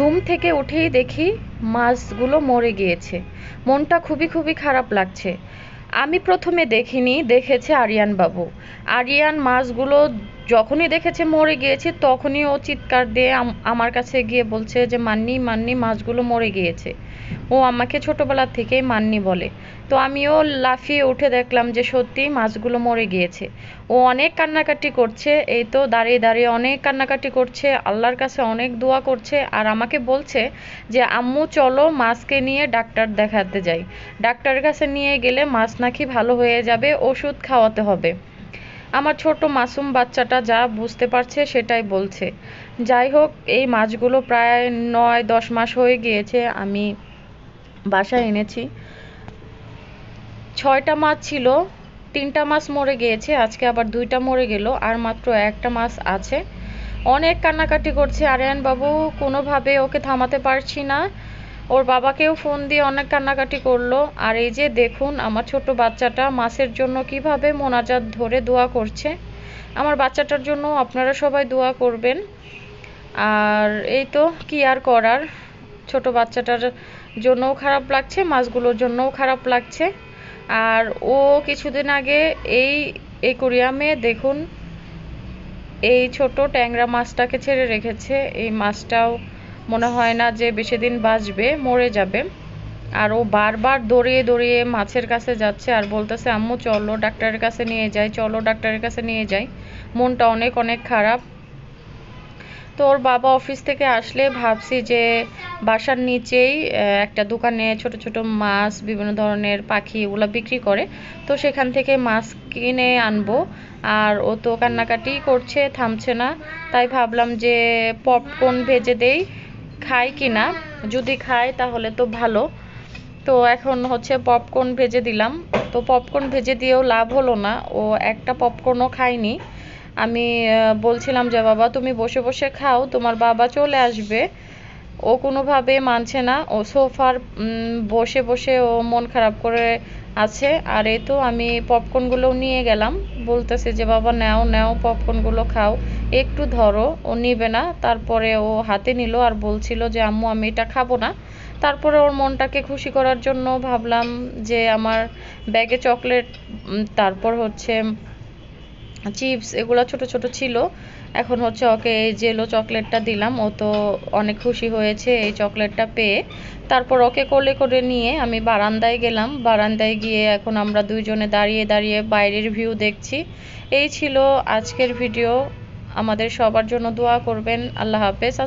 ঘুম থেকে উঠেই দেখি মাছগুলো মরে গিয়েছে মনটা খুবই খুবই খারাপ লাগছে আমি প্রথমে দেখিনি দেখেছে আরিয়ান বাবু আরিয়ান মাছগুলো যখনই দেখেছে মরে গিয়েছে তখনই ও চিৎকার দিয়ে আমার কাছে গিয়ে বলছে যে মান্নি মান্নি মাছগুলো মরে গিয়েছে ও আমাকে ছোটবেলা থেকেই মান্নি বলে তো আমিও লাফিয়ে উঠে দেখলাম যে সত্যি মাছগুলো মরে গিয়েছে ও অনেক কান্নাকাটি করছে এই তো দাঁড়িয়ে দাঁড়িয়ে অনেক কান্নাকাটি করছে আল্লাহর কাছে অনেক দোয়া করছে আর আমাকে বলছে যে আম্মু চলো মাছকে নিয়ে ডাক্তার দেখাতে যাই ডাক্তারের কাছে নিয়ে গেলে মাছ নাকি ভালো হয়ে যাবে ওষুধ খাওয়াতে হবে আমার ছোট মাসুম বাচ্চাটা যা বুঝতে পারছে সেটাই বলছে যাই হোক এই মাছগুলো প্রায় নয় দশ মাস হয়ে গিয়েছে আমি বাসায় এনেছি ছয়টা মাছ ছিল তিনটা মাছ মরে গিয়েছে আজকে আবার দুইটা মরে গেল আর মাত্র একটা মাছ আছে অনেক কান্নাকাটি করছে আরিয়ান বাবু কোনোভাবে ওকে থামাতে পারছি না ওর বাবাকেও ফোন দিয়ে অনেক কান্নাকাটি করলো আর এই যে দেখুন আমার ছোট বাচ্চাটা মাসের জন্য কিভাবে মোনাজাত ধরে দোয়া করছে আমার বাচ্চাটার জন্য আপনারা সবাই দোয়া করবেন আর এই তো কি আর করার ছোট বাচ্চাটার জন্যও খারাপ লাগছে মাছগুলোর জন্যও খারাপ লাগছে আর ও কিছুদিন আগে এই একুরিয়ামে দেখুন এই ছোট ট্যাংরা মাছটাকে ছেড়ে রেখেছে এই মাছটাও মনে হয় না যে বেশি দিন বাঁচবে মরে যাবে আর ও বারবার দৌড়িয়ে দৌড়িয়ে মাছের কাছে যাচ্ছে আর বলতেছে আম্মু চলো ডাক্তারের কাছে নিয়ে যাই চলো ডাক্তারের কাছে নিয়ে যাই মনটা অনেক অনেক খারাপ তো ওর বাবা অফিস থেকে আসলে ভাবছি যে বাসার নিচেই একটা দোকানে ছোট ছোট মাছ বিভিন্ন ধরনের পাখি ওগুলো বিক্রি করে তো সেখান থেকে মাছ কিনে আনবো আর ও তো কান্নাকাটি করছে থামছে না তাই ভাবলাম যে পপকর্ন ভেজে দেই খায় কি না যদি খায় তাহলে তো ভালো তো এখন হচ্ছে পপকর্ন ভেজে দিলাম তো পপকর্ন ভেজে দিয়েও লাভ হলো না ও একটা পপকর্নও খায়নি আমি বলছিলাম যে বাবা তুমি বসে বসে খাও তোমার বাবা চলে আসবে ও কোনোভাবে মানছে না ও সোফার বসে বসে ও মন খারাপ করে আছে আর এই তো আমি পপকর্নগুলোও নিয়ে গেলাম বলতেছে যে বাবা নাও নাও পপকর্নগুলো খাও একটু ধরো ও নিবে না তারপরে ও হাতে নিল আর বলছিল যে আম্মু আমি এটা খাবো না তারপরে ওর মনটাকে খুশি করার জন্য ভাবলাম যে আমার ব্যাগে চকলেট তারপর হচ্ছে চিপস এগুলো ছোট ছোট ছিল এখন হচ্ছে ওকে এই জেলো চকলেটটা দিলাম ও তো অনেক খুশি হয়েছে এই চকলেটটা পেয়ে তারপর ওকে কোলে করে নিয়ে আমি বারান্দায় গেলাম বারান্দায় গিয়ে এখন আমরা দুইজনে দাঁড়িয়ে দাঁড়িয়ে বাইরের ভিউ দেখছি এই ছিল আজকের ভিডিও আমাদের সবার জন্য দোয়া করবেন আল্লাহ হাফেজ